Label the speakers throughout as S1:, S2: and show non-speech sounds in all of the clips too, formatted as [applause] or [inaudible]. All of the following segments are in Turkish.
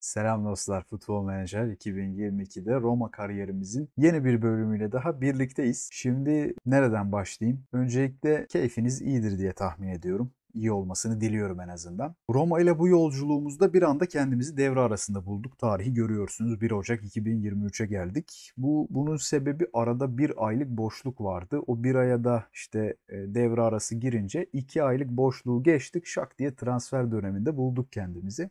S1: Selam dostlar, Futbol Manager 2022'de Roma kariyerimizin yeni bir bölümüyle daha birlikteyiz. Şimdi nereden başlayayım? Öncelikle keyfiniz iyidir diye tahmin ediyorum İyi olmasını diliyorum en azından. Roma ile bu yolculuğumuzda bir anda kendimizi devre arasında bulduk. Tarihi görüyorsunuz 1 Ocak 2023'e geldik. Bu bunun sebebi arada bir aylık boşluk vardı. O bir aya da işte e, devre arası girince iki aylık boşluğu geçtik. Şak diye transfer döneminde bulduk kendimizi.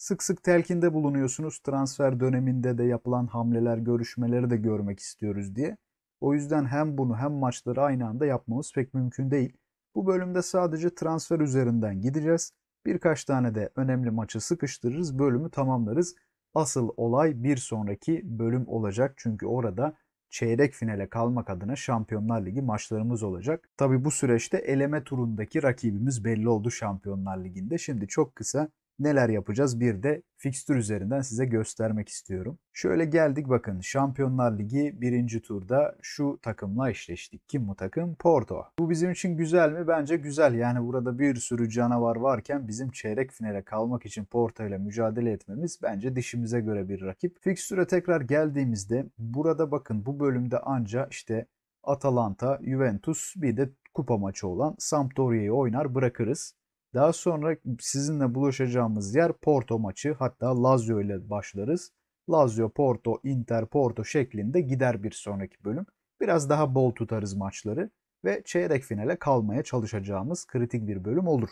S1: Sık sık telkinde bulunuyorsunuz. Transfer döneminde de yapılan hamleler, görüşmeleri de görmek istiyoruz diye. O yüzden hem bunu hem maçları aynı anda yapmamız pek mümkün değil. Bu bölümde sadece transfer üzerinden gideceğiz. Birkaç tane de önemli maçı sıkıştırırız, bölümü tamamlarız. Asıl olay bir sonraki bölüm olacak çünkü orada çeyrek finale kalmak adına Şampiyonlar Ligi maçlarımız olacak. Tabi bu süreçte eleme turundaki rakibimiz belli oldu Şampiyonlar Ligi'nde. Şimdi çok kısa neler yapacağız bir de fikstür üzerinden size göstermek istiyorum. Şöyle geldik bakın Şampiyonlar Ligi birinci turda şu takımla eşleştik. Kim bu takım? Porto. Bu bizim için güzel mi? Bence güzel. Yani burada bir sürü canavar varken bizim çeyrek finale kalmak için Porto ile mücadele etmemiz bence dişimize göre bir rakip. Fikstüre tekrar geldiğimizde burada bakın bu bölümde anca işte Atalanta, Juventus bir de kupa maçı olan Sampdoria'yı oynar bırakırız. Daha sonra sizinle buluşacağımız yer Porto maçı hatta Lazio ile başlarız. Lazio, Porto, Inter, Porto şeklinde gider bir sonraki bölüm. Biraz daha bol tutarız maçları ve çeyrek finale kalmaya çalışacağımız kritik bir bölüm olur.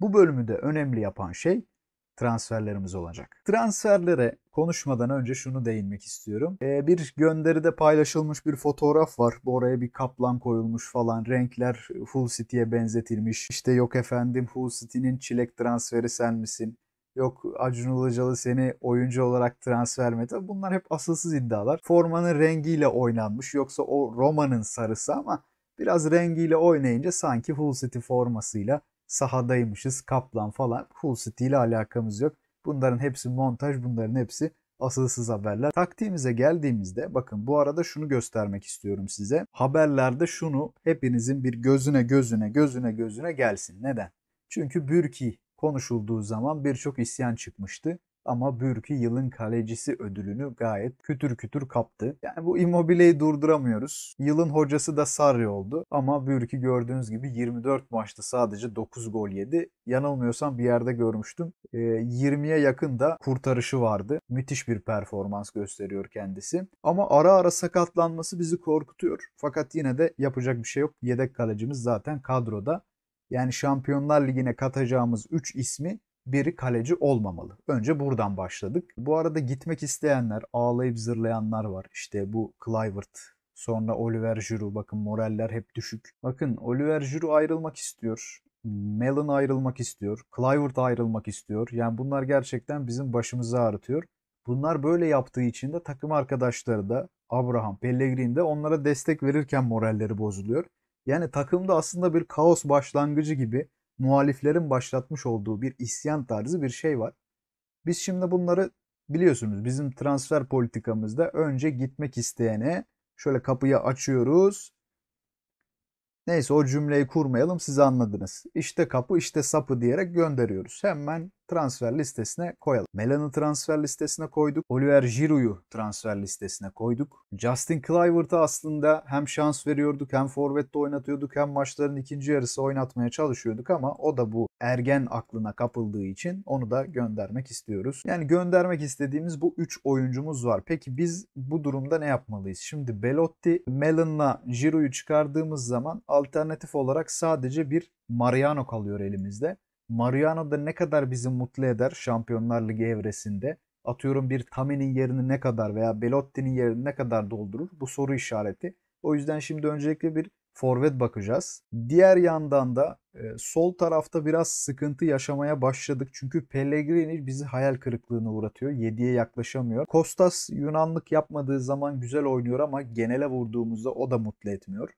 S1: Bu bölümü de önemli yapan şey transferlerimiz olacak. Transferlere konuşmadan önce şunu değinmek istiyorum. Ee, bir gönderide paylaşılmış bir fotoğraf var. Bu Oraya bir kaplan koyulmuş falan. Renkler Hull City'ye benzetilmiş. İşte yok efendim Hull City'nin çilek transferi sen misin? Yok Acun Ilıcalı seni oyuncu olarak transfer mi? Tabii bunlar hep asılsız iddialar. Formanın rengiyle oynanmış. Yoksa o Roma'nın sarısı ama biraz rengiyle oynayınca sanki Hull City formasıyla sahadaymışız, kaplan falan. Hull City ile alakamız yok. Bunların hepsi montaj, bunların hepsi asılsız haberler. Taktiğimize geldiğimizde bakın bu arada şunu göstermek istiyorum size. Haberlerde şunu hepinizin bir gözüne gözüne gözüne gözüne gelsin. Neden? Çünkü Bürki konuşulduğu zaman birçok isyan çıkmıştı. Ama Bürki yılın kalecisi ödülünü gayet kütür kütür kaptı. Yani bu Immobile'yi durduramıyoruz. Yılın hocası da Sarri oldu. Ama Bürki gördüğünüz gibi 24 maçta sadece 9 gol yedi. Yanılmıyorsam bir yerde görmüştüm. E, ee, 20'ye yakın da kurtarışı vardı. Müthiş bir performans gösteriyor kendisi. Ama ara ara sakatlanması bizi korkutuyor. Fakat yine de yapacak bir şey yok. Yedek kalecimiz zaten kadroda. Yani Şampiyonlar Ligi'ne katacağımız 3 ismi biri kaleci olmamalı. Önce buradan başladık. Bu arada gitmek isteyenler, ağlayıp zırlayanlar var. İşte bu Clivert, sonra Oliver Giroud. Bakın moraller hep düşük. Bakın Oliver Giroud ayrılmak istiyor. Melon ayrılmak istiyor. Clivert ayrılmak istiyor. Yani bunlar gerçekten bizim başımızı ağrıtıyor. Bunlar böyle yaptığı için de takım arkadaşları da Abraham, Pellegrin de onlara destek verirken moralleri bozuluyor. Yani takımda aslında bir kaos başlangıcı gibi muhaliflerin başlatmış olduğu bir isyan tarzı bir şey var. Biz şimdi bunları biliyorsunuz bizim transfer politikamızda önce gitmek isteyene şöyle kapıyı açıyoruz. Neyse o cümleyi kurmayalım siz anladınız. İşte kapı işte sapı diyerek gönderiyoruz. Hemen transfer listesine koyalım. Melan'ı transfer listesine koyduk. Oliver Giroud'u transfer listesine koyduk. Justin Kluivert'a aslında hem şans veriyorduk hem forvette oynatıyorduk hem maçların ikinci yarısı oynatmaya çalışıyorduk ama o da bu ergen aklına kapıldığı için onu da göndermek istiyoruz. Yani göndermek istediğimiz bu 3 oyuncumuz var. Peki biz bu durumda ne yapmalıyız? Şimdi Belotti, Melon'la Giroud'u çıkardığımız zaman alternatif olarak sadece bir Mariano kalıyor elimizde. Mariano da ne kadar bizi mutlu eder Şampiyonlar Ligi evresinde? Atıyorum bir Tami'nin yerini ne kadar veya Belotti'nin yerini ne kadar doldurur? Bu soru işareti. O yüzden şimdi öncelikle bir forvet bakacağız. Diğer yandan da e, sol tarafta biraz sıkıntı yaşamaya başladık. Çünkü Pellegrini bizi hayal kırıklığına uğratıyor. 7'ye yaklaşamıyor. Kostas Yunanlık yapmadığı zaman güzel oynuyor ama genele vurduğumuzda o da mutlu etmiyor.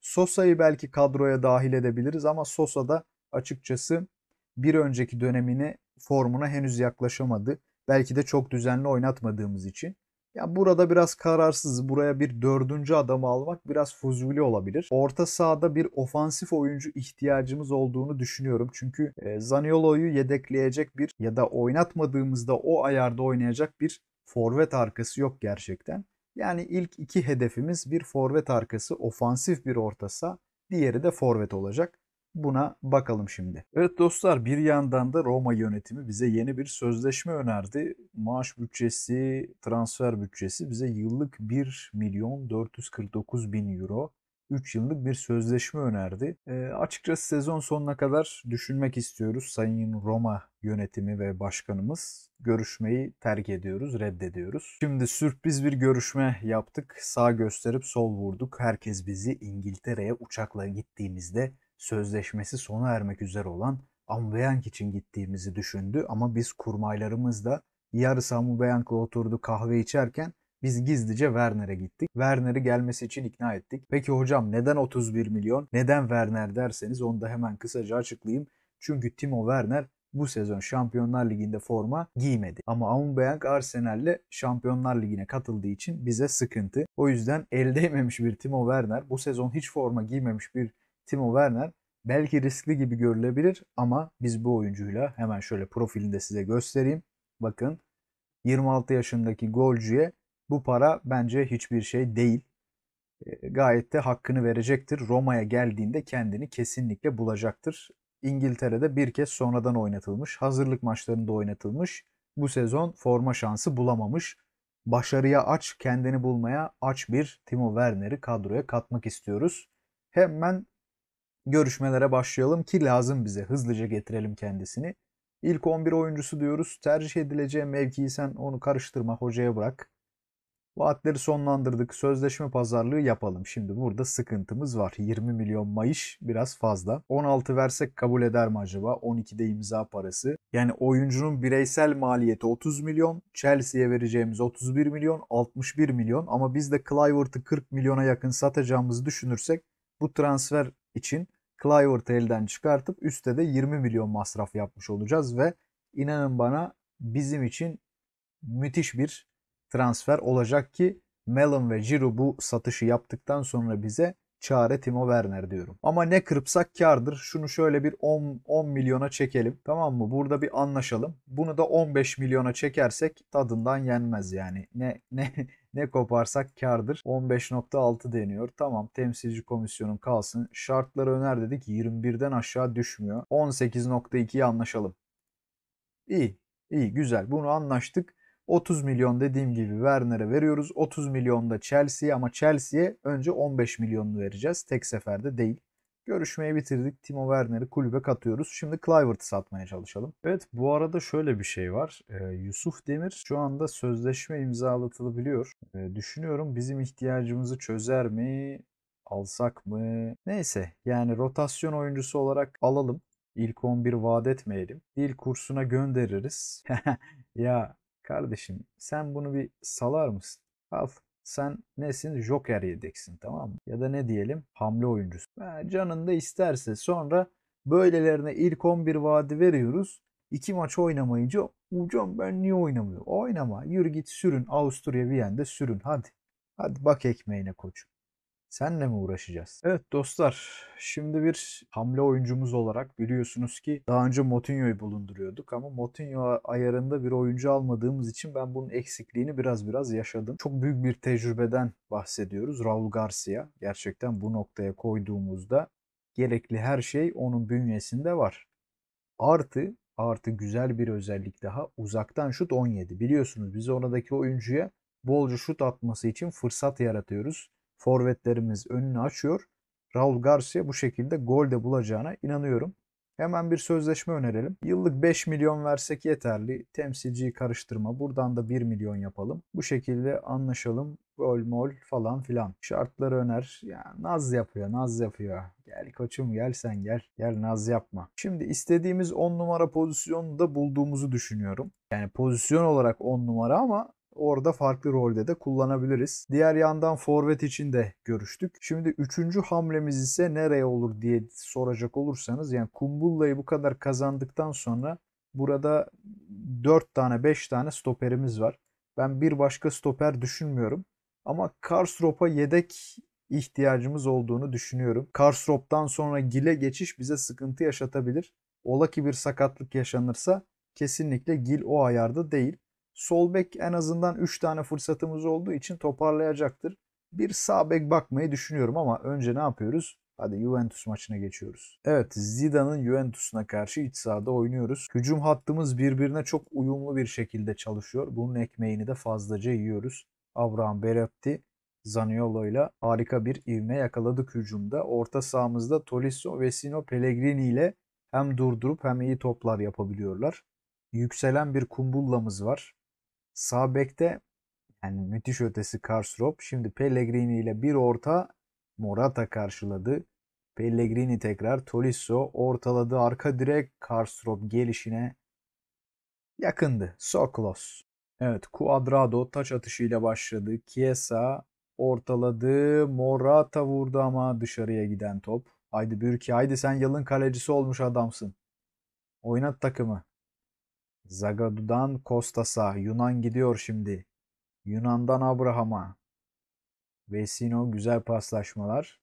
S1: Sosa'yı belki kadroya dahil edebiliriz ama Sosa da açıkçası bir önceki dönemine formuna henüz yaklaşamadı. Belki de çok düzenli oynatmadığımız için. Ya burada biraz kararsız. Buraya bir dördüncü adamı almak biraz fuzuli olabilir. Orta sahada bir ofansif oyuncu ihtiyacımız olduğunu düşünüyorum. Çünkü e, Zaniolo'yu yedekleyecek bir ya da oynatmadığımızda o ayarda oynayacak bir forvet arkası yok gerçekten. Yani ilk iki hedefimiz bir forvet arkası ofansif bir orta saha, diğeri de forvet olacak. Buna bakalım şimdi. Evet dostlar bir yandan da Roma yönetimi bize yeni bir sözleşme önerdi. Maaş bütçesi, transfer bütçesi bize yıllık 1 milyon 449 bin euro. 3 yıllık bir sözleşme önerdi. E, açıkçası sezon sonuna kadar düşünmek istiyoruz. Sayın Roma yönetimi ve başkanımız görüşmeyi terk ediyoruz, reddediyoruz. Şimdi sürpriz bir görüşme yaptık. Sağ gösterip sol vurduk. Herkes bizi İngiltere'ye uçakla gittiğimizde sözleşmesi sona ermek üzere olan Amveyank için gittiğimizi düşündü ama biz kurmaylarımız kurmaylarımızla yarısı Amveyank'la oturdu kahve içerken biz gizlice Werner'e gittik. Werner'i gelmesi için ikna ettik. Peki hocam neden 31 milyon, neden Werner derseniz onu da hemen kısaca açıklayayım. Çünkü Timo Werner bu sezon Şampiyonlar Ligi'nde forma giymedi. Ama Aubameyang Arsenal'le Şampiyonlar Ligi'ne katıldığı için bize sıkıntı. O yüzden el değmemiş bir Timo Werner, bu sezon hiç forma giymemiş bir Timo Werner belki riskli gibi görülebilir ama biz bu oyuncuyla hemen şöyle profilinde size göstereyim. Bakın 26 yaşındaki golcüye bu para bence hiçbir şey değil. Ee, gayet de hakkını verecektir. Roma'ya geldiğinde kendini kesinlikle bulacaktır. İngiltere'de bir kez sonradan oynatılmış, hazırlık maçlarında oynatılmış. Bu sezon forma şansı bulamamış. Başarıya aç, kendini bulmaya aç bir Timo Werner'i kadroya katmak istiyoruz. Hemen görüşmelere başlayalım ki lazım bize. Hızlıca getirelim kendisini. İlk 11 oyuncusu diyoruz. Tercih edileceği mevkiyi sen onu karıştırma hocaya bırak. Vaatleri sonlandırdık. Sözleşme pazarlığı yapalım. Şimdi burada sıkıntımız var. 20 milyon mayış biraz fazla. 16 versek kabul eder mi acaba? 12'de imza parası. Yani oyuncunun bireysel maliyeti 30 milyon. Chelsea'ye vereceğimiz 31 milyon, 61 milyon. Ama biz de Clivert'ı 40 milyona yakın satacağımızı düşünürsek bu transfer için Clivert'ı elden çıkartıp üstte de 20 milyon masraf yapmış olacağız ve inanın bana bizim için müthiş bir transfer olacak ki Mellon ve Giroud bu satışı yaptıktan sonra bize çare Timo Werner diyorum. Ama ne kırpsak kardır. Şunu şöyle bir 10, 10 milyona çekelim. Tamam mı? Burada bir anlaşalım. Bunu da 15 milyona çekersek tadından yenmez yani. Ne ne ne koparsak kardır. 15.6 deniyor. Tamam temsilci komisyonun kalsın. Şartları öner dedik 21'den aşağı düşmüyor. 18.2'yi anlaşalım. İyi. iyi güzel. Bunu anlaştık. 30 milyon dediğim gibi Werner'e veriyoruz. 30 milyon da Chelsea'ye ama Chelsea'ye önce 15 milyonunu vereceğiz. Tek seferde değil. Görüşmeyi bitirdik. Timo Werner'i kulübe katıyoruz. Şimdi Clivert'ı satmaya çalışalım. Evet bu arada şöyle bir şey var. E, Yusuf Demir şu anda sözleşme imzalatılabiliyor. E, düşünüyorum bizim ihtiyacımızı çözer mi? Alsak mı? Neyse yani rotasyon oyuncusu olarak alalım. İlk 11 vaat etmeyelim. Dil kursuna göndeririz. [laughs] ya kardeşim sen bunu bir salar mısın? Al sen nesin? Joker yedeksin tamam mı? Ya da ne diyelim? Hamle oyuncusu. canın da isterse sonra böylelerine ilk 11 vaadi veriyoruz. İki maç oynamayınca hocam ben niye oynamıyorum? Oynama. Yürü git sürün. Avusturya Viyen'de sürün. Hadi. Hadi bak ekmeğine koçum. Senle mi uğraşacağız? Evet dostlar şimdi bir hamle oyuncumuz olarak biliyorsunuz ki daha önce Motinho'yu bulunduruyorduk ama Motinho ayarında bir oyuncu almadığımız için ben bunun eksikliğini biraz biraz yaşadım. Çok büyük bir tecrübeden bahsediyoruz. Raul Garcia gerçekten bu noktaya koyduğumuzda gerekli her şey onun bünyesinde var. Artı artı güzel bir özellik daha uzaktan şut 17. Biliyorsunuz biz oradaki oyuncuya bolca şut atması için fırsat yaratıyoruz forvetlerimiz önünü açıyor. Raul Garcia bu şekilde gol de bulacağına inanıyorum. Hemen bir sözleşme önerelim. Yıllık 5 milyon versek yeterli. Temsilciyi karıştırma. Buradan da 1 milyon yapalım. Bu şekilde anlaşalım. Gol mol falan filan. Şartları öner. Ya naz yapıyor naz yapıyor. Gel koçum gel sen gel. Gel naz yapma. Şimdi istediğimiz 10 numara pozisyonu da bulduğumuzu düşünüyorum. Yani pozisyon olarak 10 numara ama Orada farklı rolde de kullanabiliriz. Diğer yandan forvet için de görüştük. Şimdi üçüncü hamlemiz ise nereye olur diye soracak olursanız yani Kumbulla'yı bu kadar kazandıktan sonra burada 4 tane 5 tane stoperimiz var. Ben bir başka stoper düşünmüyorum. Ama Karstrop'a yedek ihtiyacımız olduğunu düşünüyorum. Karstrop'tan sonra Gil'e geçiş bize sıkıntı yaşatabilir. Ola ki bir sakatlık yaşanırsa kesinlikle Gil o ayarda değil. Sol bek en azından 3 tane fırsatımız olduğu için toparlayacaktır. Bir sağ bek bakmayı düşünüyorum ama önce ne yapıyoruz? Hadi Juventus maçına geçiyoruz. Evet Zidane'ın Juventus'una karşı iç sahada oynuyoruz. Hücum hattımız birbirine çok uyumlu bir şekilde çalışıyor. Bunun ekmeğini de fazlaca yiyoruz. Abraham Beratti Zaniolo ile harika bir ivme yakaladık hücumda. Orta sahamızda Tolisso, Vesino, Pellegrini ile hem durdurup hem iyi toplar yapabiliyorlar. Yükselen bir kumbullamız var. Sağ bekte yani müthiş ötesi Karsrop. Şimdi Pellegrini ile bir orta Morata karşıladı. Pellegrini tekrar Tolisso ortaladı. Arka direk Karsrop gelişine yakındı. So close. Evet Cuadrado taç atışıyla başladı. Chiesa ortaladı. Morata vurdu ama dışarıya giden top. Haydi Bürki haydi sen yılın kalecisi olmuş adamsın. Oynat takımı. Zagadu'dan Kostas'a, Yunan
S2: gidiyor şimdi. Yunan'dan Abraham'a. Vesino güzel paslaşmalar.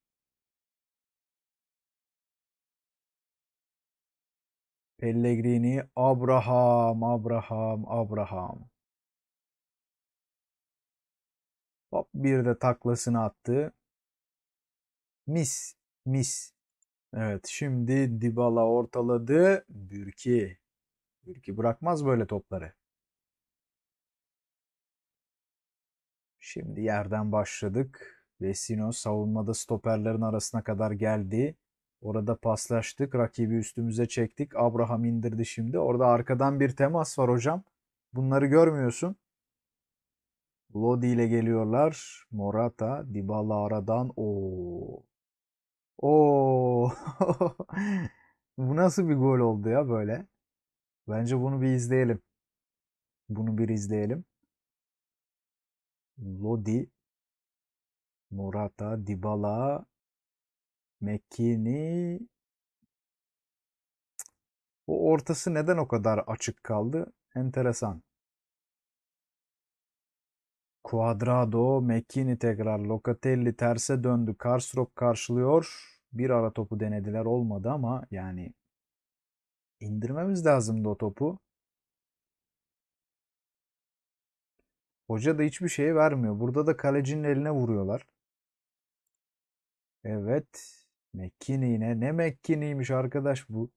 S2: Pellegrini, Abraham, Abraham, Abraham. Hop bir de taklasını attı. Mis, mis. Evet şimdi Dybala ortaladı.
S1: Bürki. Ülke bırakmaz böyle topları. Şimdi yerden başladık. Vesino savunmada stoperlerin arasına kadar geldi. Orada paslaştık. Rakibi üstümüze çektik. Abraham indirdi şimdi. Orada arkadan bir temas var hocam. Bunları görmüyorsun. Lodi ile geliyorlar. Morata, Dybala aradan. o o [laughs] Bu nasıl bir gol
S2: oldu ya böyle? Bence bunu bir izleyelim. Bunu bir izleyelim. Lodi, Morata, Dybala, Mekini. O ortası neden o kadar açık kaldı? Enteresan.
S1: Cuadrado, Mekini tekrar Locatelli terse döndü. Karstrop karşılıyor. Bir ara topu denediler olmadı ama yani İndirmemiz lazımdı o topu. Hoca da hiçbir şey vermiyor. Burada da kalecinin eline vuruyorlar. Evet. McKinney yine. Ne McKinney'miş arkadaş bu.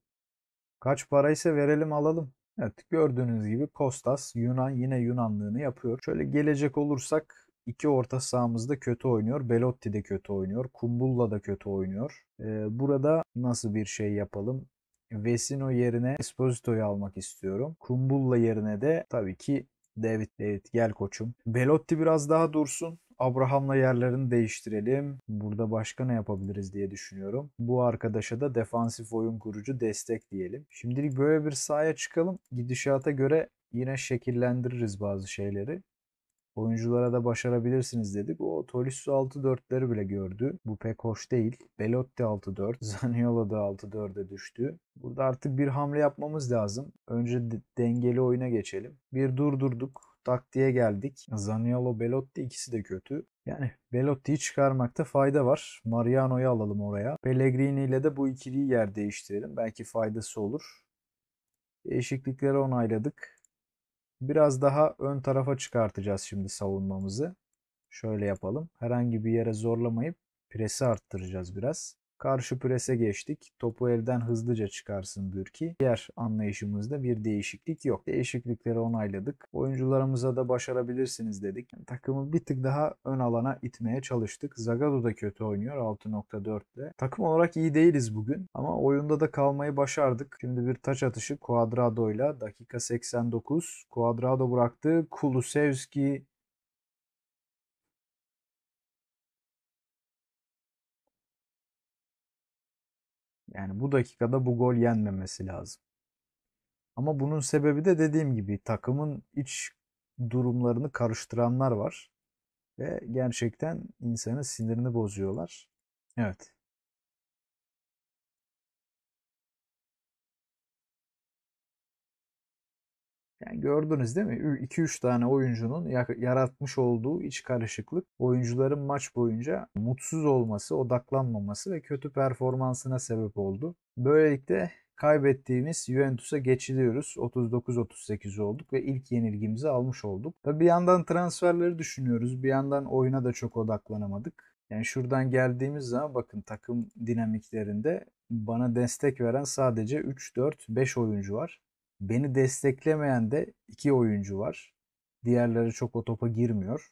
S1: Kaç paraysa verelim alalım. Evet gördüğünüz gibi Kostas Yunan yine Yunanlığını yapıyor. Şöyle gelecek olursak iki orta sahamızda kötü oynuyor. Belotti de kötü oynuyor. Kumbulla da kötü oynuyor. Ee, burada nasıl bir şey yapalım? Vesino yerine Esposito'yu almak istiyorum. Kumbulla yerine de tabii ki David David gel koçum. Belotti biraz daha dursun. Abraham'la yerlerini değiştirelim. Burada başka ne yapabiliriz diye düşünüyorum. Bu arkadaşa da defansif oyun kurucu destek diyelim. Şimdilik böyle bir sahaya çıkalım. Gidişata göre yine şekillendiririz bazı şeyleri. Oyunculara da başarabilirsiniz dedik. O Tolisso 6-4'leri bile gördü. Bu pek hoş değil. Belotti 6-4. [laughs] Zaniolo da 6-4'e düştü. Burada artık bir hamle yapmamız lazım. Önce dengeli oyuna geçelim. Bir durdurduk taktiğe geldik. Zaniolo, Belotti ikisi de kötü. Yani Belotti'yi çıkarmakta fayda var. Mariano'yu alalım oraya. Pellegrini ile de bu ikiliyi yer değiştirelim. Belki faydası olur. Değişiklikleri onayladık. Biraz daha ön tarafa çıkartacağız şimdi savunmamızı. Şöyle yapalım. Herhangi bir yere zorlamayıp presi arttıracağız biraz. Karşı prese geçtik. Topu elden hızlıca çıkarsın Bürki. Diğer anlayışımızda bir değişiklik yok. Değişiklikleri onayladık. Oyuncularımıza da başarabilirsiniz dedik. Yani takımı bir tık daha ön alana itmeye çalıştık. Zagado da kötü oynuyor 6.4 ile. Takım olarak iyi değiliz bugün ama oyunda da kalmayı başardık. Şimdi bir taç atışı Cuadrado ile dakika 89. Cuadrado bıraktı.
S2: Kulusevski Yani bu dakikada bu gol yenmemesi
S1: lazım. Ama bunun sebebi de dediğim gibi takımın iç
S2: durumlarını karıştıranlar var. Ve gerçekten insanın sinirini bozuyorlar. Evet. Yani gördünüz değil mi? 2-3 tane
S1: oyuncunun yaratmış olduğu iç karışıklık oyuncuların maç boyunca mutsuz olması, odaklanmaması ve kötü performansına sebep oldu. Böylelikle kaybettiğimiz Juventus'a geçiliyoruz. 39-38 olduk ve ilk yenilgimizi almış olduk. Tabi bir yandan transferleri düşünüyoruz. Bir yandan oyuna da çok odaklanamadık. Yani şuradan geldiğimiz zaman bakın takım dinamiklerinde bana destek veren sadece 3, 4, 5 oyuncu var. Beni desteklemeyen de iki oyuncu var. Diğerleri çok o topa girmiyor.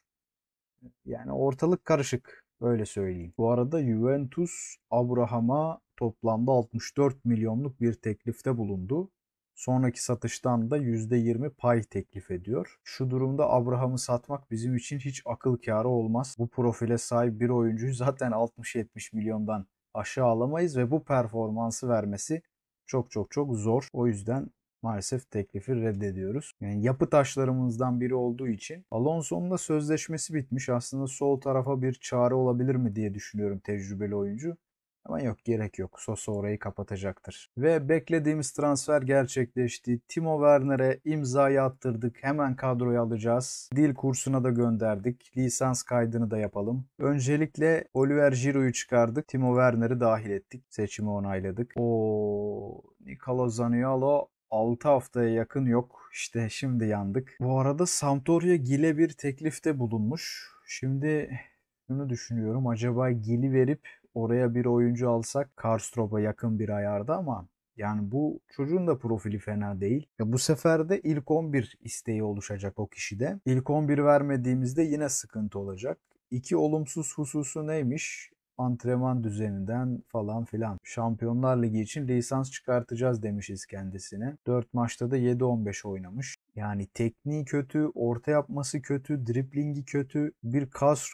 S1: Yani ortalık karışık öyle söyleyeyim. Bu arada Juventus Abraham'a toplamda 64 milyonluk bir teklifte bulundu. Sonraki satıştan da %20 pay teklif ediyor. Şu durumda Abraham'ı satmak bizim için hiç akıl kârı olmaz. Bu profile sahip bir oyuncuyu zaten 60-70 milyondan aşağı alamayız ve bu performansı vermesi çok çok çok zor. O yüzden maalesef teklifi reddediyoruz. Yani yapı taşlarımızdan biri olduğu için Alonso'nun da sözleşmesi bitmiş. Aslında sol tarafa bir çare olabilir mi diye düşünüyorum tecrübeli oyuncu. Ama yok gerek yok. Sosa orayı kapatacaktır. Ve beklediğimiz transfer gerçekleşti. Timo Werner'e imzayı attırdık. Hemen kadroyu alacağız. Dil kursuna da gönderdik. Lisans kaydını da yapalım. Öncelikle Oliver Giroud'u çıkardık. Timo Werner'i dahil ettik. Seçimi onayladık. O Nicolo Zaniolo 6 haftaya yakın yok. İşte şimdi yandık. Bu arada Sampdoria Gile bir teklifte bulunmuş. Şimdi şunu düşünüyorum. Acaba Gil'i verip oraya bir oyuncu alsak Karstrop'a yakın bir ayarda ama yani bu çocuğun da profili fena değil. Ya bu sefer de ilk 11 isteği oluşacak o kişide. İlk 11 vermediğimizde yine sıkıntı olacak. İki olumsuz hususu neymiş? antrenman düzeninden falan filan. Şampiyonlar Ligi için lisans çıkartacağız demişiz kendisine. 4 maçta da 7-15 oynamış. Yani tekniği kötü, orta yapması kötü, driplingi kötü. Bir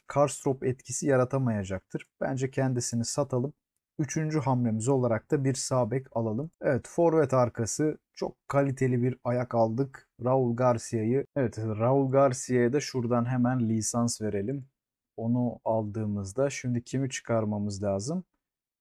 S1: Karstrop etkisi yaratamayacaktır. Bence kendisini satalım. Üçüncü hamlemiz olarak da bir sabek alalım. Evet forvet arkası çok kaliteli bir ayak aldık. Raul Garcia'yı. Evet Raul Garcia'ya da şuradan hemen lisans verelim. Onu aldığımızda şimdi kimi çıkarmamız lazım?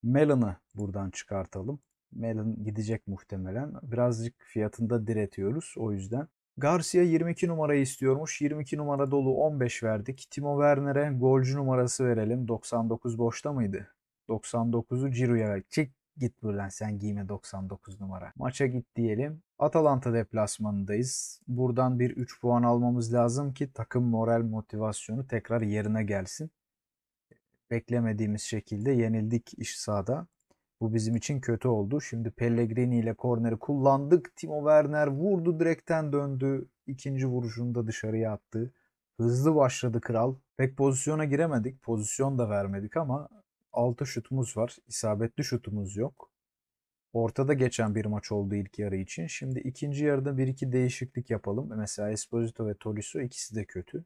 S1: Melon'ı buradan çıkartalım. Melon gidecek muhtemelen. Birazcık fiyatında diretiyoruz o yüzden. Garcia 22 numarayı istiyormuş. 22 numara dolu 15 verdik. Timo Werner'e golcü numarası verelim. 99 boşta mıydı? 99'u Ciro'ya Çık. Git buradan sen giyme 99 numara. Maça git diyelim. Atalanta deplasmanındayız. Buradan bir 3 puan almamız lazım ki takım moral motivasyonu tekrar yerine gelsin. Beklemediğimiz şekilde yenildik iş sahada. Bu bizim için kötü oldu. Şimdi Pellegrini ile korneri kullandık. Timo Werner vurdu direkten döndü. İkinci vuruşunu da dışarıya attı. Hızlı başladı kral. Pek pozisyona giremedik. Pozisyon da vermedik ama 6 şutumuz var. İsabetli şutumuz yok. Ortada geçen bir maç oldu ilk yarı için. Şimdi ikinci yarıda 1-2 değişiklik yapalım. Mesela Esposito ve Tolisso ikisi de kötü.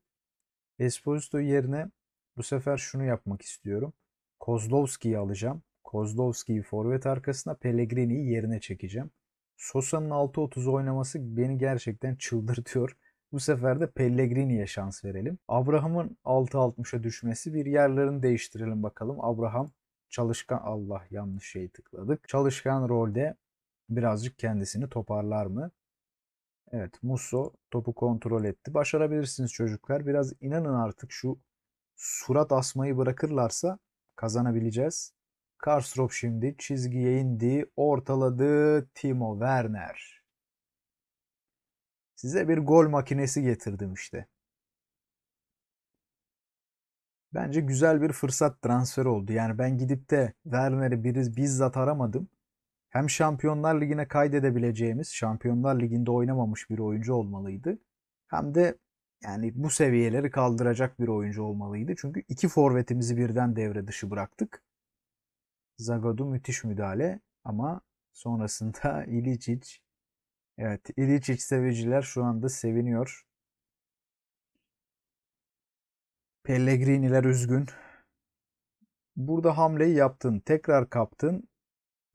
S1: Esposito yerine bu sefer şunu yapmak istiyorum. Kozlovski'yi alacağım. Kozlovski'yi forvet arkasına Pellegrini'yi yerine çekeceğim. Sosa'nın 6-30 oynaması beni gerçekten çıldırtıyor. Bu sefer de Pellegrini'ye şans verelim. Abraham'ın 6.60'a düşmesi bir yerlerini değiştirelim bakalım. Abraham çalışkan Allah yanlış şey tıkladık. Çalışkan rolde birazcık kendisini toparlar mı? Evet Musso topu kontrol etti. Başarabilirsiniz çocuklar. Biraz inanın artık şu surat asmayı bırakırlarsa kazanabileceğiz. Karstrop şimdi çizgiye indi, ortaladı Timo Werner. Size bir gol makinesi getirdim işte. Bence güzel bir fırsat transfer oldu. Yani ben gidip de Werner'i biriz bizzat aramadım. Hem Şampiyonlar Ligi'ne kaydedebileceğimiz, Şampiyonlar Ligi'nde oynamamış bir oyuncu olmalıydı. Hem de yani bu seviyeleri kaldıracak bir oyuncu olmalıydı. Çünkü iki forvetimizi birden devre dışı bıraktık. Zagadou müthiş müdahale ama sonrasında [laughs] İliçic Evet, İliçiç seviciler şu anda seviniyor. Pellegriniler üzgün. Burada hamleyi yaptın, tekrar kaptın.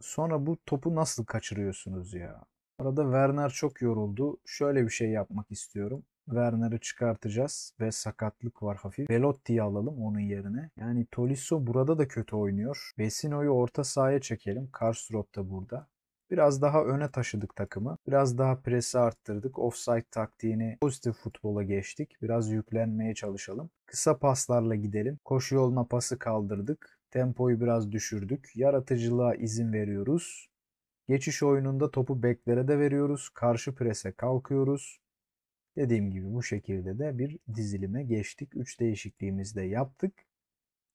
S1: Sonra bu topu nasıl kaçırıyorsunuz ya? Arada Werner çok yoruldu. Şöyle bir şey yapmak istiyorum. Werner'ı çıkartacağız ve sakatlık var hafif. Belotti'yi alalım onun yerine. Yani Tolisso burada da kötü oynuyor. Vesino'yu orta sahaya çekelim. Karstrop da burada. Biraz daha öne taşıdık takımı. Biraz daha presi arttırdık. Offside taktiğini pozitif futbola geçtik. Biraz yüklenmeye çalışalım. Kısa paslarla gidelim. Koşu yoluna pası kaldırdık. Tempoyu biraz düşürdük. Yaratıcılığa izin veriyoruz. Geçiş oyununda topu beklere de veriyoruz. Karşı prese kalkıyoruz. Dediğim gibi bu şekilde de bir dizilime geçtik. 3 değişikliğimizi de yaptık.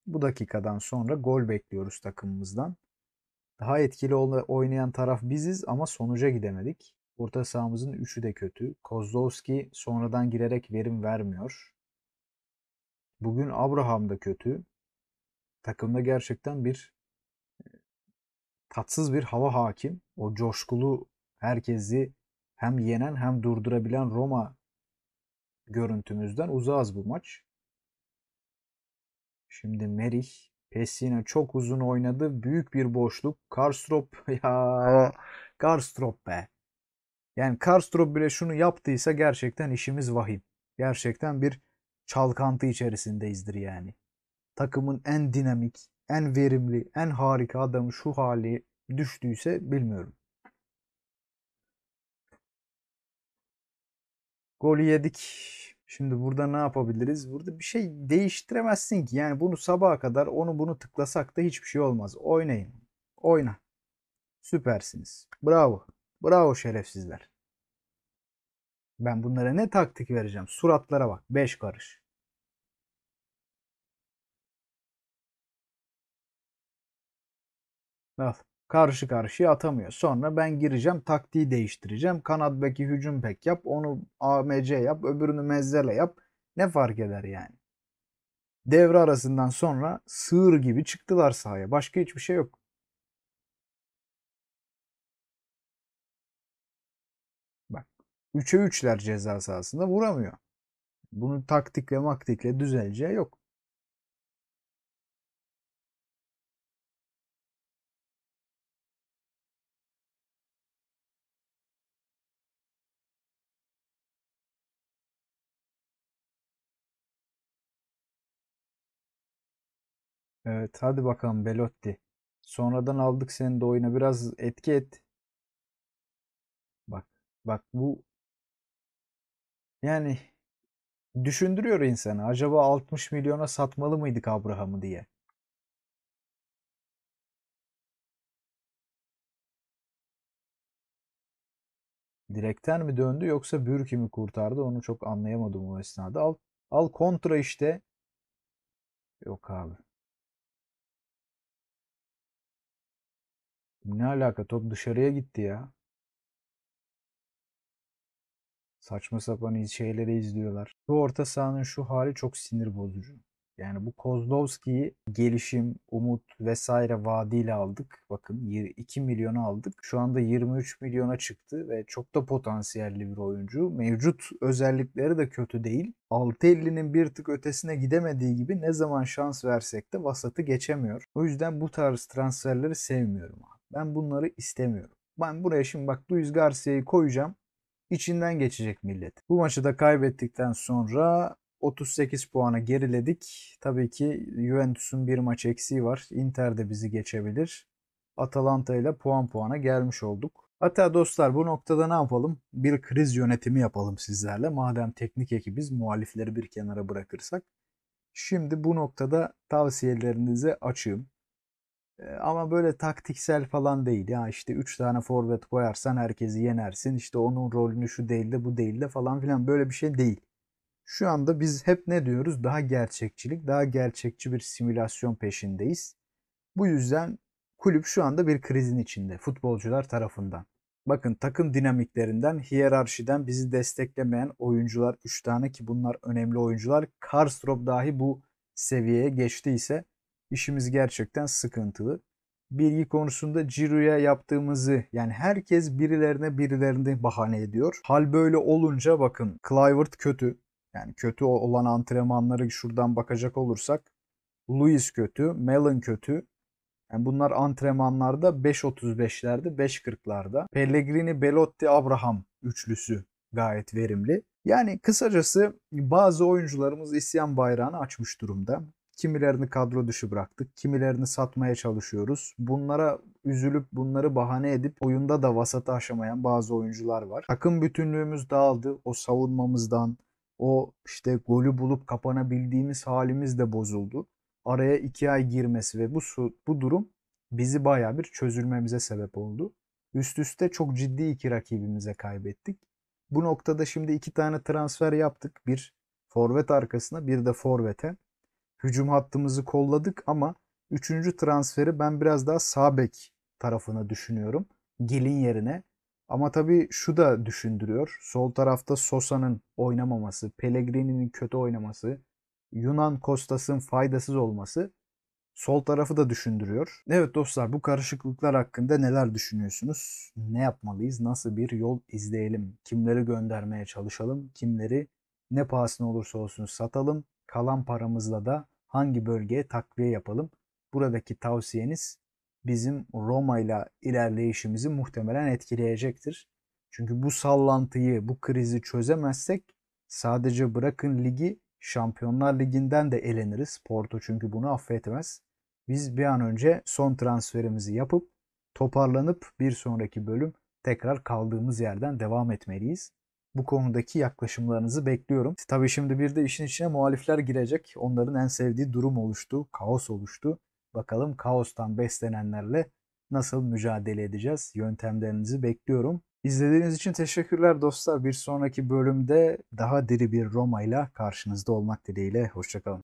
S1: Bu dakikadan sonra gol bekliyoruz takımımızdan. Daha etkili oynayan taraf biziz ama sonuca gidemedik. Orta sahamızın üçü de kötü. Kozlowski sonradan girerek verim vermiyor. Bugün Abraham da kötü. Takımda gerçekten bir e, tatsız bir hava hakim. O coşkulu herkesi hem yenen hem durdurabilen Roma görüntümüzden uzağız bu maç. Şimdi Merih Pessina çok uzun oynadı. Büyük bir boşluk. Karstrop [laughs] ya Karstrop be. Yani Karstrop bile şunu yaptıysa gerçekten işimiz vahim. Gerçekten bir çalkantı içerisindeyizdir yani. Takımın en dinamik, en verimli, en harika adamı şu hali düştüyse bilmiyorum. Golü yedik. Şimdi burada ne yapabiliriz? Burada bir şey değiştiremezsin ki. Yani bunu sabaha kadar onu bunu tıklasak da hiçbir şey olmaz. Oynayın. Oyna. Süpersiniz. Bravo. Bravo
S2: şerefsizler. Ben bunlara ne taktik vereceğim? Suratlara bak. beş karış. Al karşı karşıya atamıyor. Sonra ben gireceğim taktiği
S1: değiştireceğim. Kanat beki hücum pek yap. Onu AMC yap. Öbürünü mezzele yap.
S2: Ne fark eder yani? Devre arasından sonra sığır gibi çıktılar sahaya. Başka hiçbir şey yok. Bak 3'e 3'ler ceza sahasında vuramıyor. Bunu taktikle maktikle düzeleceği yok. Evet hadi bakalım Belotti. Sonradan aldık seni de oyuna biraz etki et. Bak bak bu yani düşündürüyor insanı. Acaba 60 milyona satmalı mıydık Abraham'ı diye. Direkten mi döndü yoksa Bürki mi kurtardı onu çok anlayamadım o esnada. Al, al kontra işte. Yok abi. Ne alaka? Top dışarıya gitti ya. Saçma sapan şeyleri izliyorlar. Bu orta sahanın
S1: şu hali çok sinir bozucu. Yani bu Kozlovski'yi gelişim, umut vesaire vaadiyle aldık. Bakın 2 milyonu aldık. Şu anda 23 milyona çıktı ve çok da potansiyelli bir oyuncu. Mevcut özellikleri de kötü değil. 6.50'nin bir tık ötesine gidemediği gibi ne zaman şans versek de vasatı geçemiyor. O yüzden bu tarz transferleri sevmiyorum abi. Ben bunları istemiyorum. Ben buraya şimdi bak Luis Garcia'yı koyacağım. İçinden geçecek millet. Bu maçı da kaybettikten sonra 38 puana geriledik. Tabii ki Juventus'un bir maç eksiği var. Inter de bizi geçebilir. Atalanta ile puan puana gelmiş olduk. Hatta dostlar bu noktada ne yapalım? Bir kriz yönetimi yapalım sizlerle. Madem teknik ekibiz muhalifleri bir kenara bırakırsak. Şimdi bu noktada tavsiyelerinizi açayım. Ee, ama böyle taktiksel falan değil. Ya işte 3 tane forvet koyarsan herkesi yenersin. İşte onun rolünü şu değil de bu değil de falan filan böyle bir şey değil. Şu anda biz hep ne diyoruz? Daha gerçekçilik, daha gerçekçi bir simülasyon peşindeyiz. Bu yüzden kulüp şu anda bir krizin içinde futbolcular tarafından. Bakın takım dinamiklerinden, hiyerarşiden bizi desteklemeyen oyuncular 3 tane ki bunlar önemli oyuncular. Karstrop dahi bu seviyeye geçtiyse işimiz gerçekten sıkıntılı. Bilgi konusunda Ciro'ya yaptığımızı yani herkes birilerine birilerini bahane ediyor. Hal böyle olunca bakın Clivert kötü. Yani kötü olan antrenmanları şuradan bakacak olursak Lewis kötü, Mellon kötü, yani bunlar antrenmanlarda 5.35'lerde, 5.40'larda. Pellegrini, Belotti, Abraham üçlüsü gayet verimli. Yani kısacası bazı oyuncularımız isyan bayrağını açmış durumda. Kimilerini kadro dışı bıraktık, kimilerini satmaya çalışıyoruz. Bunlara üzülüp bunları bahane edip oyunda da vasatı aşamayan bazı oyuncular var. Takım bütünlüğümüz dağıldı. O savunmamızdan, o işte golü bulup kapanabildiğimiz halimiz de bozuldu. Araya iki ay girmesi ve bu su, bu durum bizi baya bir çözülmemize sebep oldu. Üst üste çok ciddi iki rakibimize kaybettik. Bu noktada şimdi iki tane transfer yaptık. Bir forvet arkasına bir de forvete hücum hattımızı kolladık ama üçüncü transferi ben biraz daha sağ bek tarafını düşünüyorum. Gelin yerine. Ama tabii şu da düşündürüyor. Sol tarafta Sosa'nın oynamaması, Pellegrini'nin kötü oynaması, Yunan Kostas'ın faydasız olması sol tarafı da düşündürüyor. Evet dostlar bu karışıklıklar hakkında neler düşünüyorsunuz? Ne yapmalıyız? Nasıl bir yol izleyelim? Kimleri göndermeye çalışalım? Kimleri ne pahasına olursa olsun satalım? kalan paramızla da hangi bölgeye takviye yapalım? Buradaki tavsiyeniz bizim Roma ile ilerleyişimizi muhtemelen etkileyecektir. Çünkü bu sallantıyı, bu krizi çözemezsek sadece bırakın ligi Şampiyonlar Ligi'nden de eleniriz. Porto çünkü bunu affetmez. Biz bir an önce son transferimizi yapıp toparlanıp bir sonraki bölüm tekrar kaldığımız yerden devam etmeliyiz bu konudaki yaklaşımlarınızı bekliyorum. Tabii şimdi bir de işin içine muhalifler girecek. Onların en sevdiği durum oluştu, kaos oluştu. Bakalım kaostan beslenenlerle nasıl mücadele edeceğiz? Yöntemlerinizi bekliyorum. İzlediğiniz için teşekkürler dostlar. Bir sonraki bölümde daha diri bir Roma ile karşınızda olmak dileğiyle. Hoşçakalın.